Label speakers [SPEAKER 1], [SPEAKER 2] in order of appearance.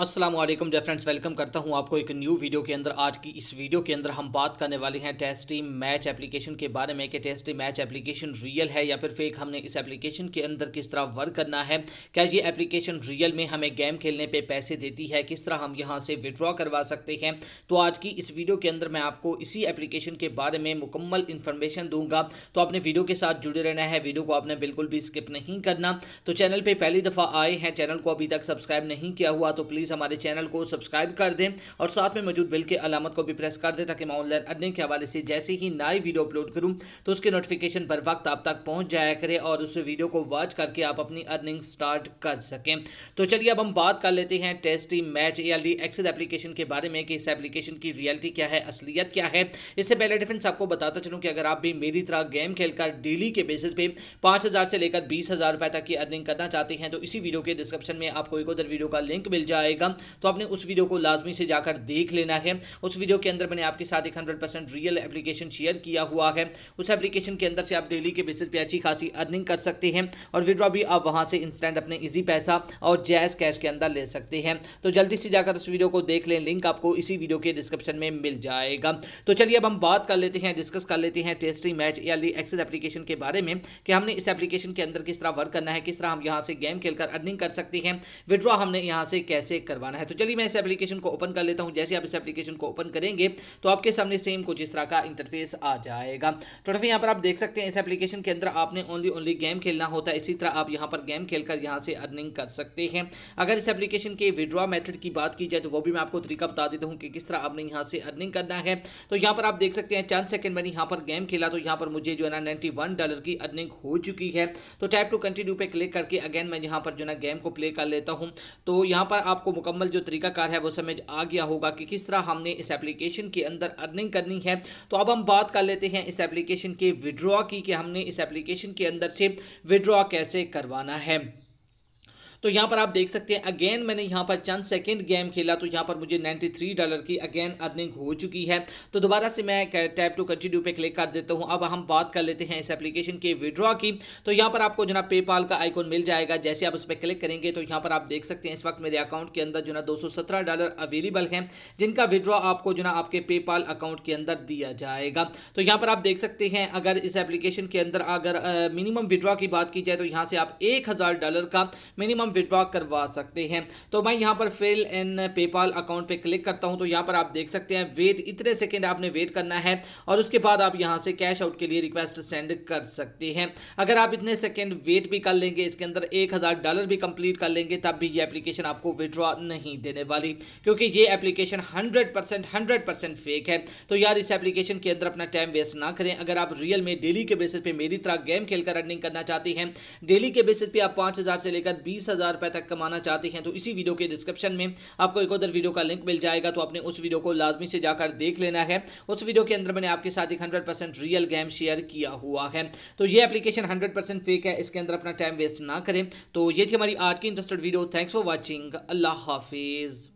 [SPEAKER 1] Aslam day friends welcome करता हूं आपको एक न्यू वीडियो के अंदर आज की इस वीडियो के अंदर हम बात करने वाले हैं टेस्ट टीम मैच एप्लीकेशन के बारे में कि test team match application real है या फिर फेक हमने इस एप्लीकेशन के अंदर किस तरह वर्क करना है क्या ये एप्लीकेशन रियल में हमें गेम खेलने पे पैसे देती है किस तरह हम यहाँ से विड्रॉ करवा सकते हैं तो आज की इस वीडियो के अंदर मैं आपको इसी एप्लीकेशन के बारे में मुकम्मल इन्फॉर्मेशन दूंगा तो आपने वीडियो के साथ जुड़े रहना है वीडियो को आपने बिल्कुल भी स्किप नहीं करना तो चैनल पर पहली दफ़ा आए हैं चैनल को अभी तक सब्सक्राइब नहीं किया हुआ तो प्लीज़ प्लीज़ हमारे चैनल को सब्सक्राइब कर दें और साथ में मौजूद बिल के अलामत को भी प्रेस कर दें ताकि मैं ऑनलाइन अर्निंग के हवाले से जैसे ही नई वीडियो अपलोड करूँ तो उसके नोटिफिकेशन बर वक्त आप तक पहुँच जाया करें और उस वीडियो को वॉच करके आप अपनी अर्निंग स्टार्ट कर सकें तो चलिए अब हम बात कर लेते हैं tasty match a access application के बारे में कि इस एप्लीकेशन की रियलिटी क्या है असलियत क्या है इससे पहले डिफेंस आपको बताता चलूँ कि अगर आप भी मेरी तरह गेम खेलकर डेली के बेसिस पे पाँच हज़ार से लेकर बीस हज़ार रुपये तक की अर्निंग करना चाहते हैं तो इसी वीडियो के डिस्क्रिप्शन में आपको एक उधर वीडियो का लिंक मिल जाएगा जाएगा तो आपने उस वीडियो को लाजमी से जाकर देख लेना है उस वीडियो के अंदर मैंने आपके साथ एक hundred percent real application share किया हुआ है उस एप्लीकेशन के अंदर से आप डेली के बेसिस पर अच्छी खासी अर्निंग कर सकते हैं और विड्रॉ भी आप वहाँ से इंस्टेंट अपने ईजी पैसा और जैस कैश के अंदर ले सकते हैं तो जल्दी से जाकर उस वीडियो को देख लें लिंक आपको इसी वीडियो के डिस्क्रिप्शन में मिल जाएगा तो चलिए अब हम बात कर लेते हैं डिस्कस कर लेते हैं टेस्ट्री मैच या एक्सेस एप्लीकेशन के बारे में कि हमने इस एप्लीकेशन के अंदर किस तरह वर्क करना है किस तरह हम यहाँ से गेम खेलकर अर्निंग कर सकते हैं विड्रॉ हमने यहाँ से कैसे चेक करवाना है तो चलिए मैं इस एप्लीकेशन को ओपन कर लेता हूँ जैसे आप इस एप्लीकेशन को ओपन करेंगे तो आपके सामने सेम कुछ इस तरह का इंटरफेस आ जाएगा तो फ्रेंड यहाँ पर आप देख सकते हैं इस एप्लीकेशन के अंदर आपने ओनली ओनली गेम खेलना होता है इसी तरह आप यहाँ पर गेम खेलकर यहाँ से अर्निंग कर सकते हैं अगर इस एप्लीकेशन के विड्रॉ मेथड की बात की जाए तो वो भी मैं आपको तरीका बता देता हूँ कि किस तरह आपने यहाँ से अर्निंग करना है तो यहाँ पर आप देख सकते हैं चंद सेकंड मैंने यहाँ पर गेम खेला तो यहाँ पर मुझे जो है ना नाइन्टी डॉलर की अर्निंग हो चुकी है तो टैप टू कंटिन्यू पे क्लिक करके अगेन मैं यहाँ पर जो है ना गेम को प्ले कर लेता हूँ तो यहाँ पर आपको मुकम्मल जो तरीकाकार है वो समझ आ गया होगा कि किस तरह हमने इस एप्लीकेशन के अंदर अर्निंग करनी है तो अब हम बात कर लेते हैं इस एप्लीकेशन के विड्रॉ की कि हमने इस एप्लीकेशन के अंदर से विड्रॉ कैसे करवाना है तो यहाँ पर आप देख सकते हैं अगेन मैंने यहाँ पर चंद सेकेंड गेम खेला तो यहाँ पर मुझे नाइन्टी डॉलर की अगेन अर्निंग हो चुकी है तो दोबारा से मैं टैप टू कंटिन्यू पे क्लिक कर देता हूँ अब हम बात कर लेते हैं इस एप्लीकेशन के विड्रॉ की तो यहाँ पर आपको जो ना पेपाल का आइकॉन मिल जाएगा जैसे आप उस पर क्लिक करेंगे तो यहाँ पर आप देख सकते हैं इस वक्त मेरे अकाउंट के अंदर जो ना दो डॉलर अवेलेबल हैं जिनका विड्रॉ आपको जो ना आपके पेपाल अकाउंट के अंदर दिया जाएगा तो यहाँ पर आप देख सकते हैं अगर इस एप्लीकेशन के अंदर अगर मिनिमम विड्रॉ की बात की जाए तो यहाँ से आप एक डॉलर का मिनिमम विड्रॉ करवा सकते हैं तो मैं यहाँ पर फिल इन पेपाल अकाउंट पे क्लिक करता हूँ तो यहाँ पर आप देख सकते हैं वेट इतने सेकेंड आपने वेट करना है और उसके बाद आप यहाँ से कैश आउट के लिए रिक्वेस्ट सेंड कर सकते हैं अगर आप इतने सेकेंड वेट भी कर लेंगे इसके अंदर एक डॉलर भी कंप्लीट कर लेंगे तब भी ये एप्लीकेशन आपको विड्रॉ नहीं देने वाली क्योंकि ये application hundred percent hundred percent fake है तो यार इस एप्लीकेशन के अंदर अपना टाइम वेस्ट ना करें अगर आप रियल में डेली के बेसिस पे मेरी तरह गेम खेलकर अर्निंग करना चाहते हैं डेली के बेसिस पे आप पाँच हज़ार से लेकर बीस हज़ार हज़ार रुपये तक कमाना चाहते हैं तो इसी वीडियो के डिस्क्रिप्शन में आपको एक उधर वीडियो का लिंक मिल जाएगा तो आपने उस वीडियो को लाजमी से जाकर देख लेना है उस वीडियो के अंदर मैंने आपके साथ एक hundred percent real game share किया हुआ है तो ये एप्लीकेशन हंड्रेड परसेंट फेक है इसके अंदर अपना टाइम वेस्ट ना करें तो ये थी हमारी आज की interested video thanks for watching अल्लाह हाफिज़